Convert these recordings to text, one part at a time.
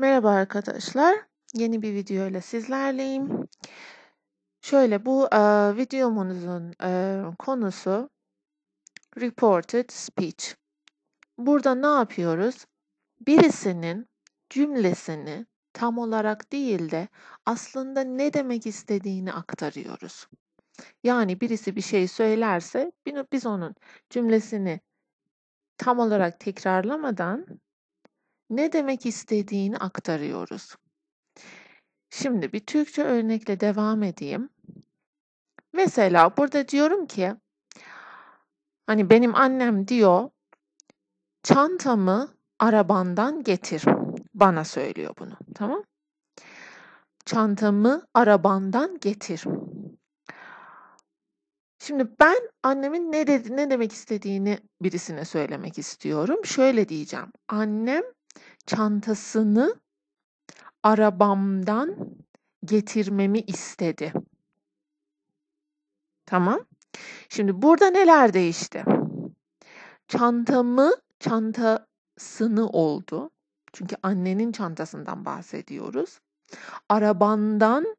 Merhaba arkadaşlar. Yeni bir video ile sizlerleyim. Şöyle bu e, videomuzun e, konusu reported speech. Burada ne yapıyoruz? Birisinin cümlesini tam olarak değil de aslında ne demek istediğini aktarıyoruz. Yani birisi bir şey söylerse biz onun cümlesini tam olarak tekrarlamadan ne demek istediğini aktarıyoruz. Şimdi bir Türkçe örnekle devam edeyim. Mesela burada diyorum ki hani benim annem diyor çantamı arabandan getir. Bana söylüyor bunu. Tamam? Çantamı arabandan getir. Şimdi ben annemin ne dedi, ne demek istediğini birisine söylemek istiyorum. Şöyle diyeceğim. Annem çantasını arabamdan getirmemi istedi. Tamam. Şimdi burada neler değişti? Çantamı çantasını oldu. Çünkü annenin çantasından bahsediyoruz. Arabandan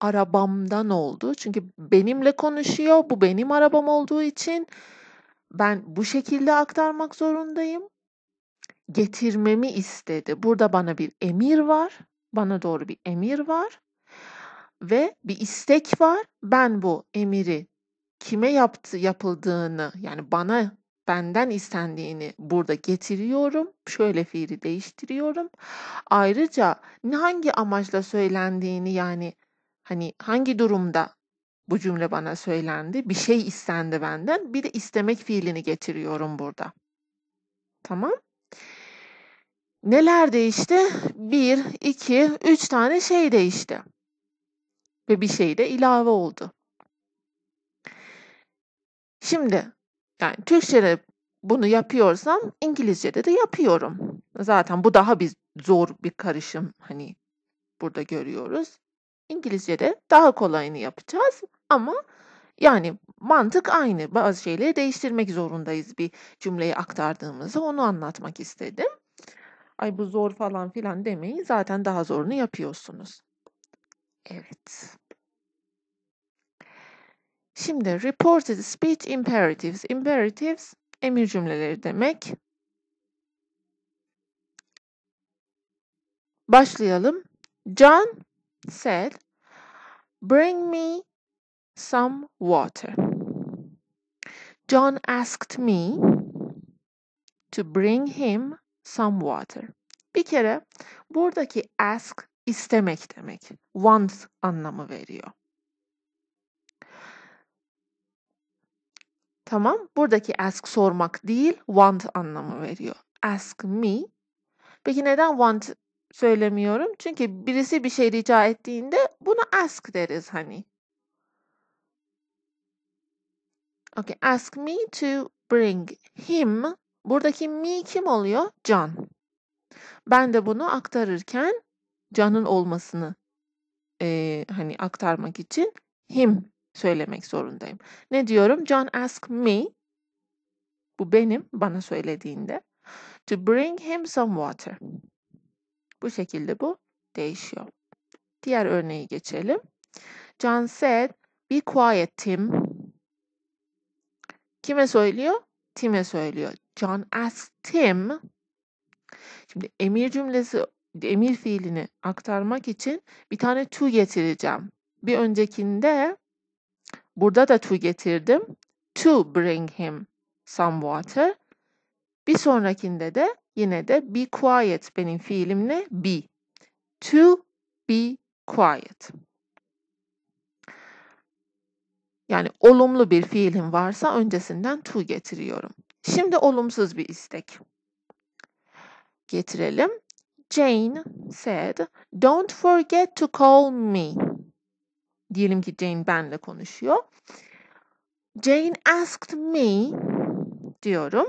arabamdan oldu. Çünkü benimle konuşuyor. Bu benim arabam olduğu için ben bu şekilde aktarmak zorundayım getirmemi istedi. Burada bana bir emir var. Bana doğru bir emir var ve bir istek var. Ben bu emiri kime yaptı yapıldığını yani bana benden istendiğini burada getiriyorum. Şöyle fiili değiştiriyorum. Ayrıca hangi amaçla söylendiğini yani hani hangi durumda bu cümle bana söylendi. Bir şey istendi benden. Bir de istemek fiilini getiriyorum burada. Tamam? Neler değişti? Bir, iki, üç tane şey değişti. Ve bir şey de ilave oldu. Şimdi yani Türkçe'de bunu yapıyorsam İngilizce'de de yapıyorum. Zaten bu daha bir zor bir karışım hani burada görüyoruz. İngilizce'de daha kolayını yapacağız ama yani mantık aynı. Bazı şeyleri değiştirmek zorundayız bir cümleyi aktardığımızda onu anlatmak istedim ay bu zor falan filan demeyin. Zaten daha zorunu yapıyorsunuz. Evet. Şimdi reported speech imperatives. Imperatives emir cümleleri demek. Başlayalım. John said, "Bring me some water." John asked me to bring him some water. Bir kere buradaki ask istemek demek. Want anlamı veriyor. Tamam. Buradaki ask sormak değil, want anlamı veriyor. Ask me. Peki neden want söylemiyorum? Çünkü birisi bir şey rica ettiğinde buna ask deriz hani. Okay, ask me to bring him Buradaki mi kim oluyor? Can. Ben de bunu aktarırken canın olmasını e, hani aktarmak için him söylemek zorundayım. Ne diyorum? John ask me. Bu benim bana söylediğinde. To bring him some water. Bu şekilde bu değişiyor. Diğer örneği geçelim. John said, be quiet Tim. Kime söylüyor? Tim'e söylüyor. John asked him. Şimdi emir cümlesi emir fiilini aktarmak için bir tane to getireceğim. Bir öncekinde burada da to getirdim. To bring him some water. Bir sonrakinde de yine de be quiet benim fiilimle be. To be quiet. Yani olumlu bir fiilim varsa öncesinden to getiriyorum. Şimdi olumsuz bir istek getirelim. Jane said, "Don't forget to call me." Diyelim ki Jane benle konuşuyor. Jane asked me diyorum.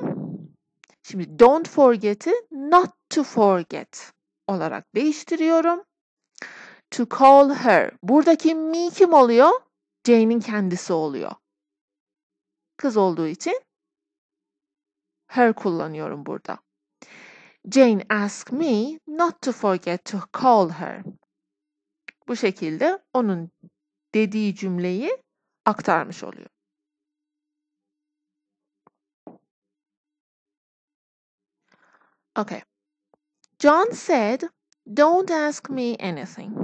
Şimdi don't forget'i not to forget olarak değiştiriyorum. To call her. Buradaki me kim oluyor? Jane'in kendisi oluyor. Kız olduğu için her kullanıyorum burada. Jane asked me not to forget to call her. Bu şekilde onun dediği cümleyi aktarmış oluyor. Okay. John said, "Don't ask me anything."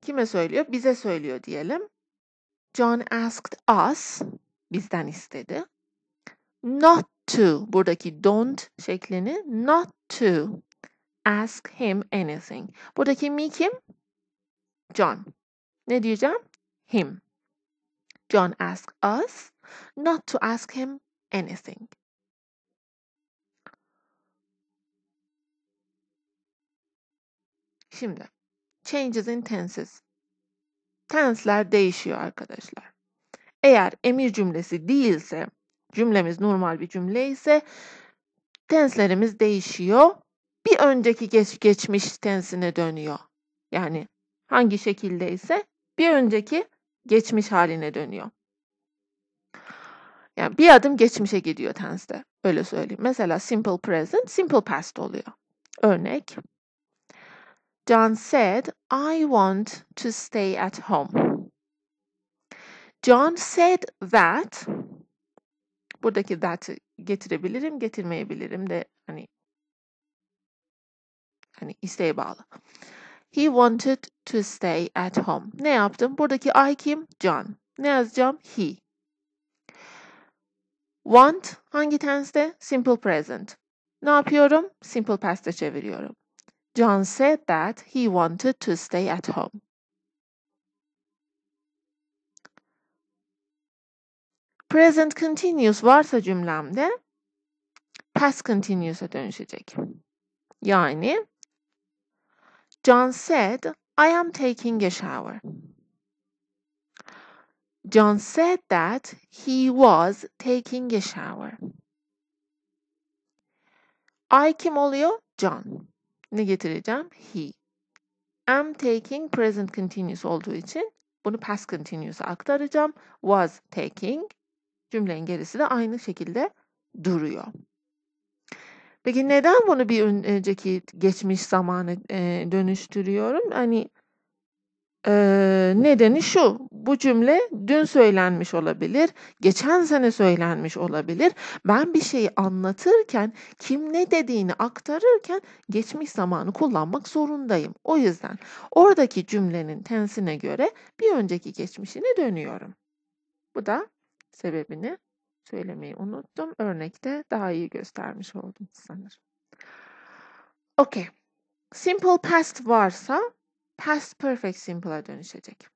Kime söylüyor? Bize söylüyor diyelim. John asked us bizden istedi. Not to buradaki don't şeklini not to ask him anything. Buradaki me kim? John. Ne diyeceğim? Him. John ask us not to ask him anything. Şimdi changes in tenses. Tensler değişiyor arkadaşlar. Eğer emir cümlesi değilse, cümlemiz normal bir cümle ise tenslerimiz değişiyor. Bir önceki geç, geçmiş tensine dönüyor. Yani hangi şekilde ise bir önceki geçmiş haline dönüyor. Yani bir adım geçmişe gidiyor tensde. Öyle söyleyeyim. Mesela simple present, simple past oluyor. Örnek. John said, I want to stay at home. John said that buradaki that'ı getirebilirim, getirmeyebilirim de hani hani isteğe bağlı. He wanted to stay at home. Ne yaptım? Buradaki I kim? John. Ne yazacağım? He. Want hangi tense'de? Simple present. Ne yapıyorum? Simple past'e çeviriyorum. John said that he wanted to stay at home. Present continuous varsa cümlemde past continuous'a dönüşecek. Yani John said I am taking a shower. John said that he was taking a shower. I kim oluyor? John. Ne getireceğim? He. Am taking present continuous olduğu için bunu past continuous'a aktaracağım. Was taking Cümlenin gerisi de aynı şekilde duruyor. Peki neden bunu bir önceki geçmiş zamanı e, dönüştürüyorum? Hani e, nedeni şu, bu cümle dün söylenmiş olabilir, geçen sene söylenmiş olabilir. Ben bir şeyi anlatırken, kim ne dediğini aktarırken geçmiş zamanı kullanmak zorundayım. O yüzden oradaki cümlenin tensine göre bir önceki geçmişine dönüyorum. Bu da sebebini söylemeyi unuttum. Örnekte daha iyi göstermiş oldum sanırım. Okey. Simple past varsa past perfect simple'a dönüşecek.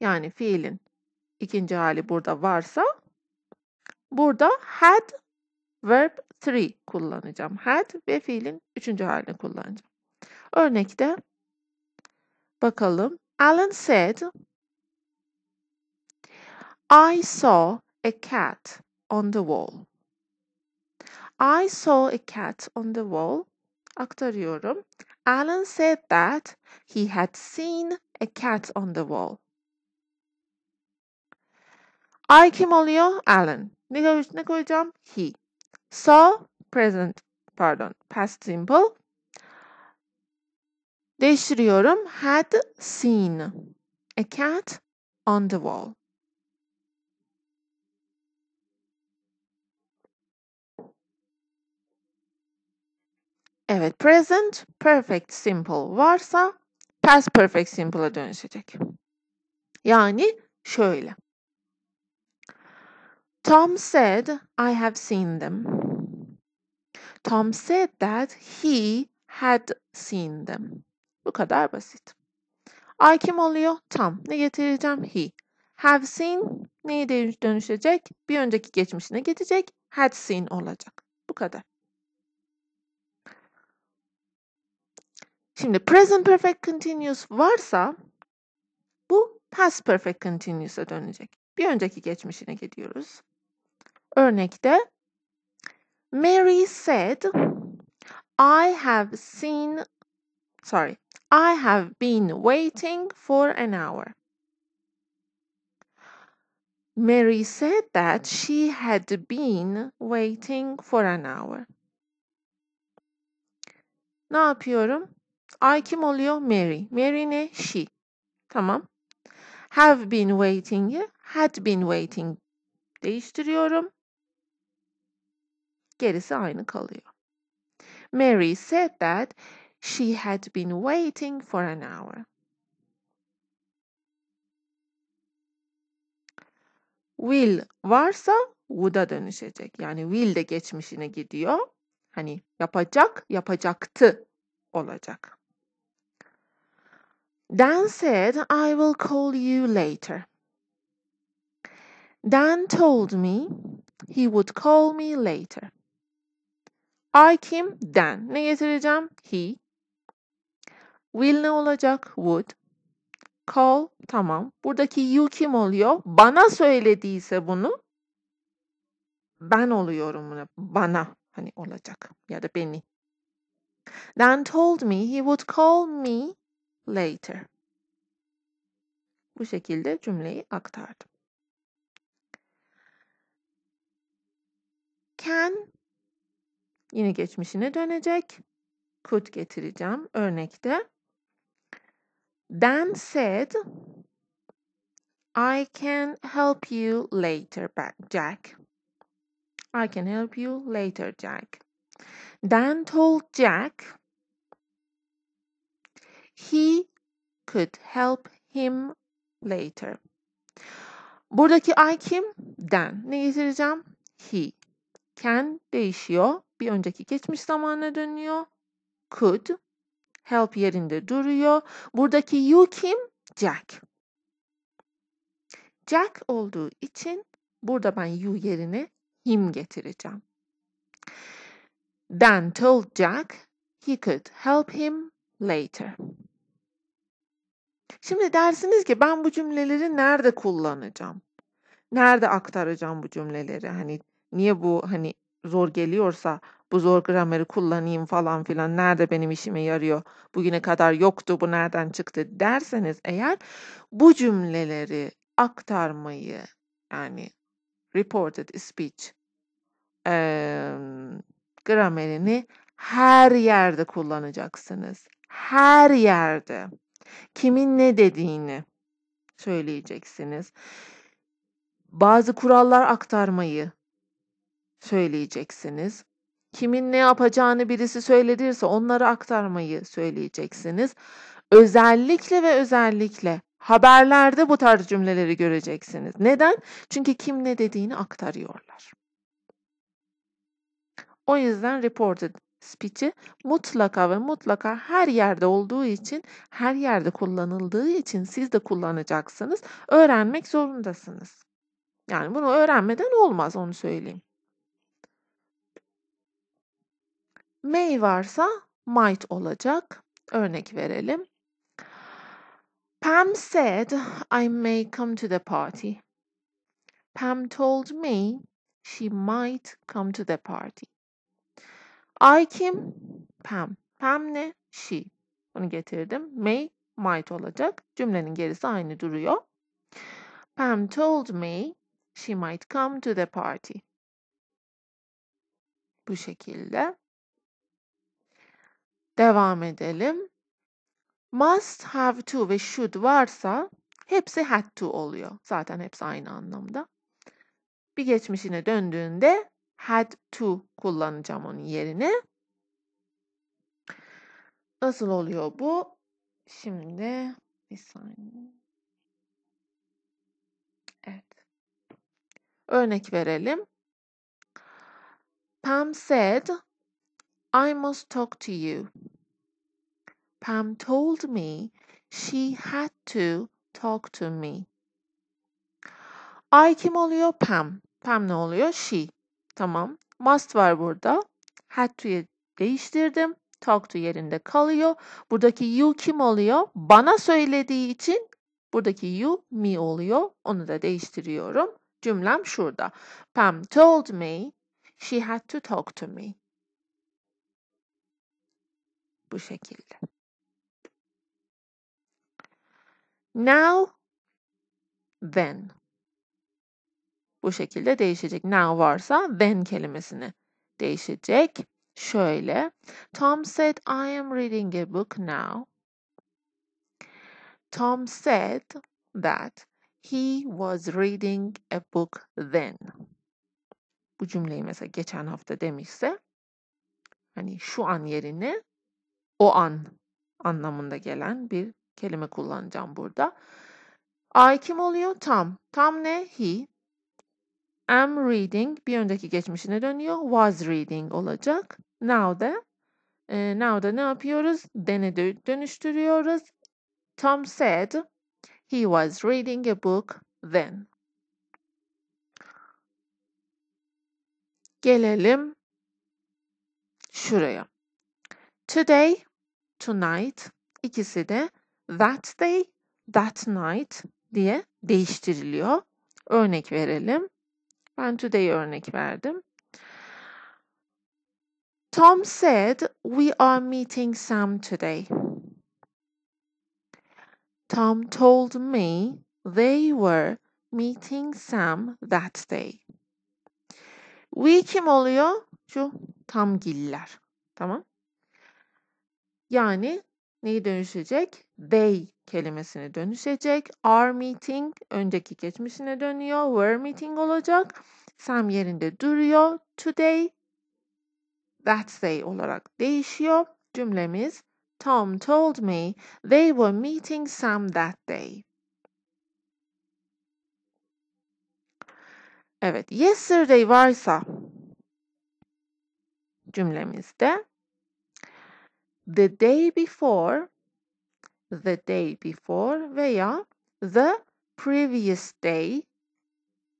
Yani fiilin ikinci hali burada varsa burada had verb 3 kullanacağım. Had ve fiilin üçüncü halini kullanacağım. Örnekte bakalım. Alan said I saw a cat on the wall. I saw a cat on the wall. Aktarıyorum. Alan said that he had seen a cat on the wall. I kim oluyor? Alan. Ne, koy ne koyacağım? He. Saw present pardon past simple. Değiştiriyorum. Had seen a cat on the wall. Evet present perfect simple varsa past perfect simple'a dönüşecek. Yani şöyle. Tom said I have seen them. Tom said that he had seen them. Bu kadar basit. I kim oluyor? Tom. Ne getireceğim? He. Have seen neye dönüşecek? Bir önceki geçmişine geçecek. Had seen olacak. Bu kadar. Şimdi present perfect continuous varsa bu past perfect continuous'a dönecek. Bir önceki geçmişine gidiyoruz. Örnekte Mary said I have seen sorry I have been waiting for an hour. Mary said that she had been waiting for an hour. Ne yapıyorum? I kim oluyor? Mary. Mary ne? She. Tamam. Have been waiting, had been waiting değiştiriyorum. Gerisi aynı kalıyor. Mary said that she had been waiting for an hour. Will varsa woulda dönüşecek. Yani will de geçmişine gidiyor. Hani yapacak, yapacaktı olacak. Dan said, I will call you later. Dan told me he would call me later. I kim? Dan. Ne getireceğim? He. Will ne olacak? Would. Call. Tamam. Buradaki you kim oluyor? Bana söylediyse bunu ben oluyorum. Bana. Hani olacak. Ya da beni. Dan told me he would call me later. Bu şekilde cümleyi aktardım. Can yine geçmişine dönecek. Could getireceğim örnekte. Dan said I can help you later Jack. I can help you later Jack. Dan told Jack He could help him later. Buradaki I kim? Den. Ne getireceğim? He. Can değişiyor. Bir önceki geçmiş zamana dönüyor. Could. Help yerinde duruyor. Buradaki you kim? Jack. Jack olduğu için burada ben you yerine him getireceğim. Dan told Jack he could help him later. Şimdi dersiniz ki ben bu cümleleri nerede kullanacağım? Nerede aktaracağım bu cümleleri? Hani niye bu hani zor geliyorsa bu zor grameri kullanayım falan filan nerede benim işime yarıyor bugüne kadar yoktu bu nereden çıktı derseniz eğer bu cümleleri aktarmayı yani reported speech e, gramerini her yerde kullanacaksınız. Her yerde kimin ne dediğini söyleyeceksiniz. Bazı kurallar aktarmayı söyleyeceksiniz. Kimin ne yapacağını birisi söyledirse onları aktarmayı söyleyeceksiniz. Özellikle ve özellikle haberlerde bu tarz cümleleri göreceksiniz. Neden? Çünkü kim ne dediğini aktarıyorlar. O yüzden reported speech'i mutlaka ve mutlaka her yerde olduğu için, her yerde kullanıldığı için siz de kullanacaksınız. Öğrenmek zorundasınız. Yani bunu öğrenmeden olmaz onu söyleyeyim. May varsa might olacak. Örnek verelim. Pam said I may come to the party. Pam told me she might come to the party. I kim? Pam. Pam ne? She. Bunu getirdim. May, might olacak. Cümlenin gerisi aynı duruyor. Pam told me she might come to the party. Bu şekilde. Devam edelim. Must have to ve should varsa hepsi had to oluyor. Zaten hepsi aynı anlamda. Bir geçmişine döndüğünde had to kullanacağım onun yerine. Nasıl oluyor bu? Şimdi bir saniye. Evet. Örnek verelim. Pam said, I must talk to you. Pam told me she had to talk to me. I kim oluyor? Pam. Pam ne oluyor? She. Tamam. Must var burada. Had to'yu değiştirdim. Talk to yerinde kalıyor. Buradaki you kim oluyor? Bana söylediği için buradaki you me oluyor. Onu da değiştiriyorum. Cümlem şurada. Pam told me she had to talk to me. Bu şekilde. Now, then. Bu şekilde değişecek. Now varsa then kelimesini değişecek. Şöyle. Tom said I am reading a book now. Tom said that he was reading a book then. Bu cümleyi mesela geçen hafta demişse hani şu an yerine o an anlamında gelen bir kelime kullanacağım burada. I kim oluyor? Tam. Tam ne? He am reading bir önceki geçmişine dönüyor. Was reading olacak. Now da e, now da ne yapıyoruz? Den'e dönüştürüyoruz. Tom said he was reading a book then. Gelelim şuraya. Today, tonight ikisi de that day, that night diye değiştiriliyor. Örnek verelim. Ben today örnek verdim. Tom said, we are meeting Sam today. Tom told me they were meeting Sam that day. We kim oluyor? Şu tamgiller. Tamam. Yani neyi dönüşecek? They kelimesine dönüşecek. Are meeting önceki geçmişine dönüyor. Were meeting olacak. Sam yerinde duruyor. Today that day olarak değişiyor. Cümlemiz Tom told me they were meeting Sam that day. Evet, yesterday varsa cümlemizde the day before the day before veya the previous day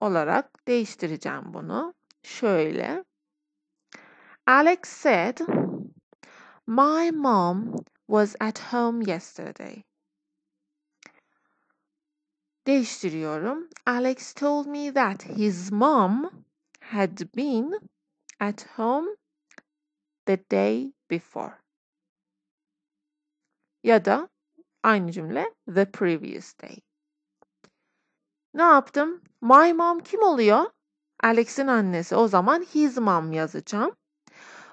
olarak değiştireceğim bunu. Şöyle. Alex said, My mom was at home yesterday. Değiştiriyorum. Alex told me that his mom had been at home the day before. ya da aynı cümle the previous day. Ne yaptım? My mom kim oluyor? Alex'in annesi. O zaman his mom yazacağım.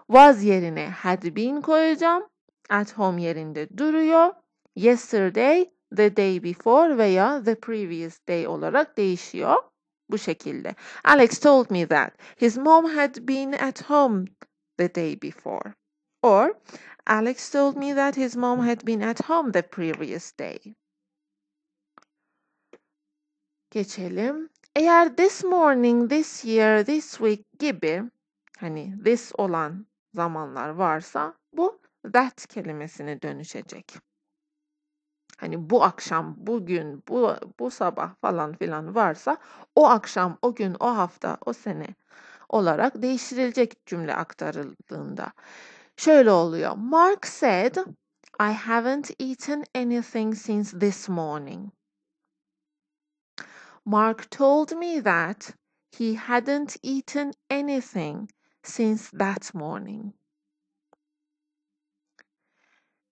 Was yerine had been koyacağım. At home yerinde duruyor. Yesterday, the day before veya the previous day olarak değişiyor. Bu şekilde. Alex told me that his mom had been at home the day before. Or, Alex told me that his mom had been at home the previous day. Geçelim. Eğer this morning, this year, this week gibi hani this olan zamanlar varsa bu that kelimesine dönüşecek. Hani bu akşam, bugün, bu, bu sabah falan filan varsa o akşam, o gün, o hafta, o sene olarak değiştirilecek cümle aktarıldığında. Şöyle oluyor. Mark said, I haven't eaten anything since this morning. Mark told me that he hadn't eaten anything since that morning.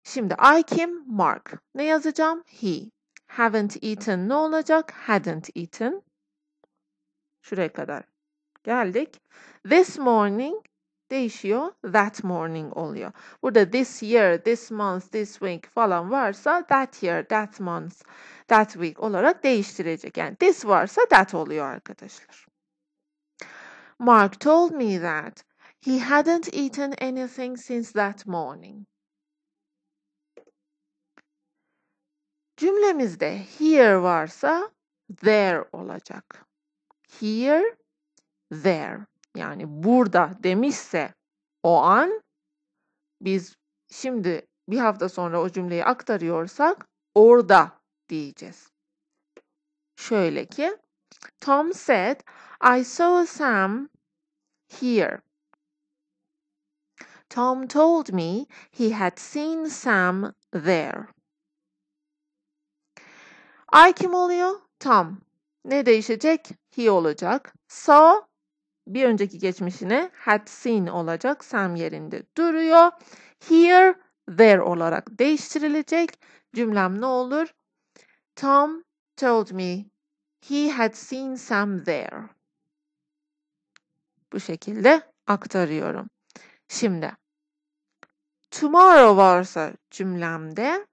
Şimdi I kim? Mark. Ne yazacağım? He. Haven't eaten ne olacak? Hadn't eaten. Şuraya kadar geldik. This morning değişiyor. That morning oluyor. Burada this year, this month, this week falan varsa that year, that month, that week olarak değiştirecek. Yani this varsa that oluyor arkadaşlar. Mark told me that he hadn't eaten anything since that morning. Cümlemizde here varsa there olacak. Here, there yani burada demişse o an biz şimdi bir hafta sonra o cümleyi aktarıyorsak orada diyeceğiz. Şöyle ki Tom said I saw Sam here. Tom told me he had seen Sam there. I kim oluyor? Tom. Ne değişecek? He olacak. Saw bir önceki geçmişine had seen olacak sam yerinde duruyor. Here, there olarak değiştirilecek. Cümlem ne olur? Tom told me he had seen Sam there. Bu şekilde aktarıyorum. Şimdi tomorrow varsa cümlemde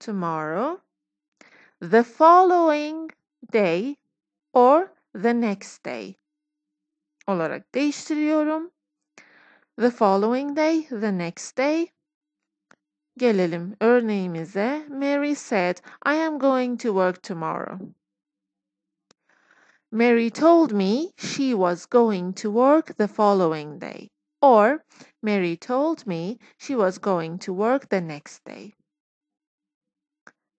tomorrow the following day or the next day olarak değiştiriyorum. The following day, the next day. Gelelim örneğimize. Mary said, I am going to work tomorrow. Mary told me she was going to work the following day. Or Mary told me she was going to work the next day.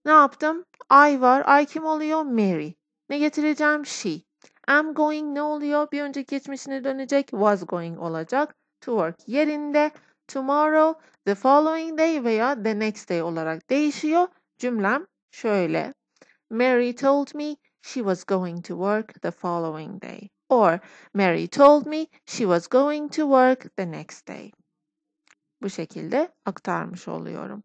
Ne yaptım? I var. I kim oluyor? Mary. Ne getireceğim? She. Am going ne oluyor? Bir önceki geçmişine dönecek. Was going olacak. To work yerinde. Tomorrow, the following day veya the next day olarak değişiyor. Cümlem şöyle. Mary told me she was going to work the following day. Or Mary told me she was going to work the next day. Bu şekilde aktarmış oluyorum.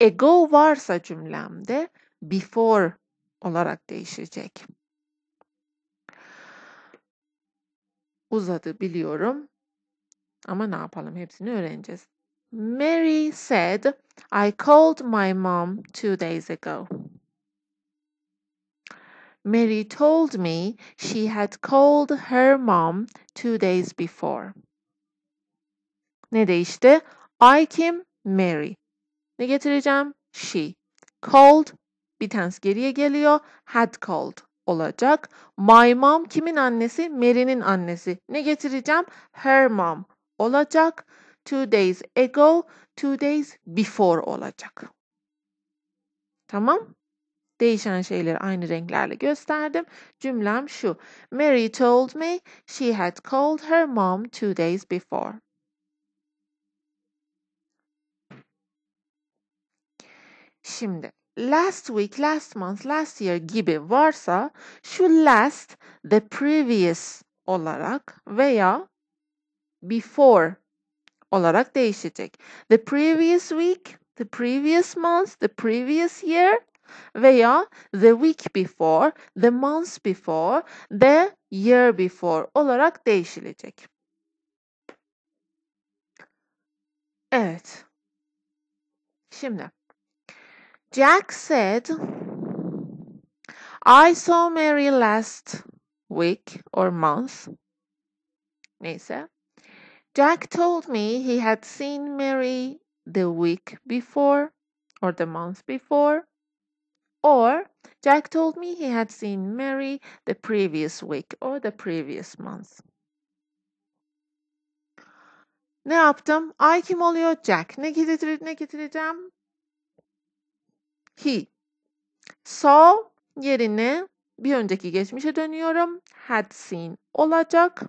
Ego varsa cümlemde before olarak değişecek. uzadı biliyorum. Ama ne yapalım hepsini öğreneceğiz. Mary said, I called my mom two days ago. Mary told me she had called her mom two days before. Ne değişti? I kim? Mary. Ne getireceğim? She. Called. Bir tanesi geriye geliyor. Had called olacak. My mom kimin annesi? Mary'nin annesi. Ne getireceğim? Her mom olacak. Two days ago, two days before olacak. Tamam? Değişen şeyleri aynı renklerle gösterdim. Cümlem şu. Mary told me she had called her mom two days before. Şimdi last week, last month, last year gibi varsa şu last the previous olarak veya before olarak değişecek. The previous week, the previous month, the previous year veya the week before, the month before, the year before olarak değişilecek. Evet. Şimdi Jack said, I saw Mary last week or month. Neyse. Jack told me he had seen Mary the week before or the month before. Or Jack told me he had seen Mary the previous week or the previous month. Ne yaptım? Ay kim oluyor? Jack. Ne getirip ne getireceğim? he. So yerine bir önceki geçmişe dönüyorum. Had seen olacak.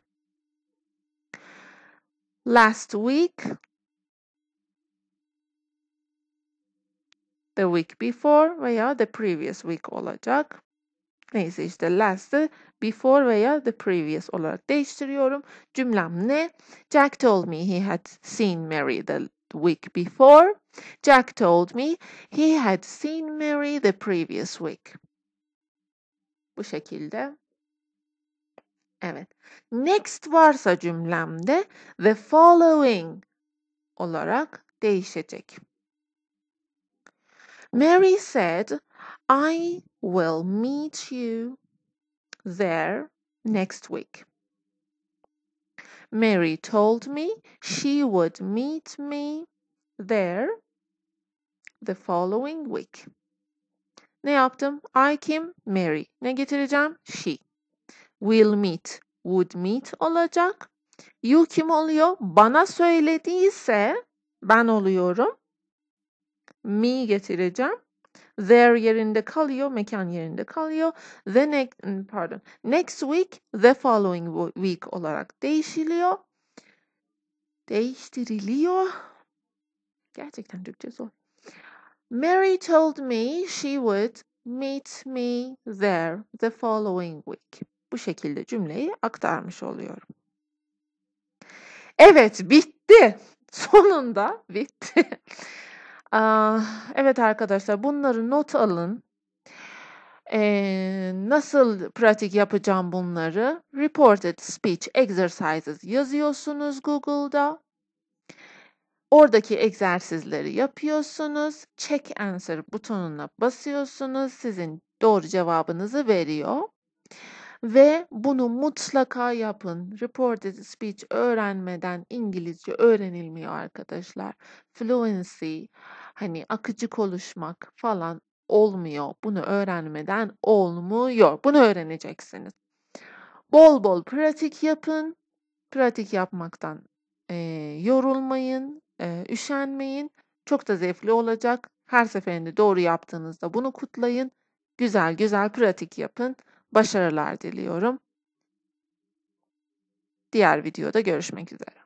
Last week. The week before veya the previous week olacak. Neyse işte last, before veya the previous olarak değiştiriyorum. Cümlem ne? Jack told me he had seen Mary the week before, Jack told me he had seen Mary the previous week. Bu şekilde. Evet. Next varsa cümlemde the following olarak değişecek. Mary said, I will meet you there next week. Mary told me she would meet me there the following week. Ne yaptım? I kim? Mary. Ne getireceğim? She. Will meet. Would meet olacak. You kim oluyor? Bana söylediyse ben oluyorum. Me getireceğim. There yerinde kalıyor, mekan yerinde kalıyor. The next, pardon, next week, the following week olarak değişiliyor. Değiştiriliyor. Gerçekten Türkçe zor. Mary told me she would meet me there the following week. Bu şekilde cümleyi aktarmış oluyorum. Evet bitti. Sonunda bitti. Ah, evet arkadaşlar bunları not alın. nasıl pratik yapacağım bunları? Reported speech exercises yazıyorsunuz Google'da. Oradaki egzersizleri yapıyorsunuz. Check answer butonuna basıyorsunuz. Sizin doğru cevabınızı veriyor. Ve bunu mutlaka yapın. Reported speech öğrenmeden İngilizce öğrenilmiyor arkadaşlar. Fluency, hani akıcı konuşmak falan olmuyor. Bunu öğrenmeden olmuyor. Bunu öğreneceksiniz. Bol bol pratik yapın. Pratik yapmaktan e, yorulmayın, e, üşenmeyin. Çok da zevkli olacak. Her seferinde doğru yaptığınızda bunu kutlayın. Güzel güzel pratik yapın. Başarılar diliyorum. Diğer videoda görüşmek üzere.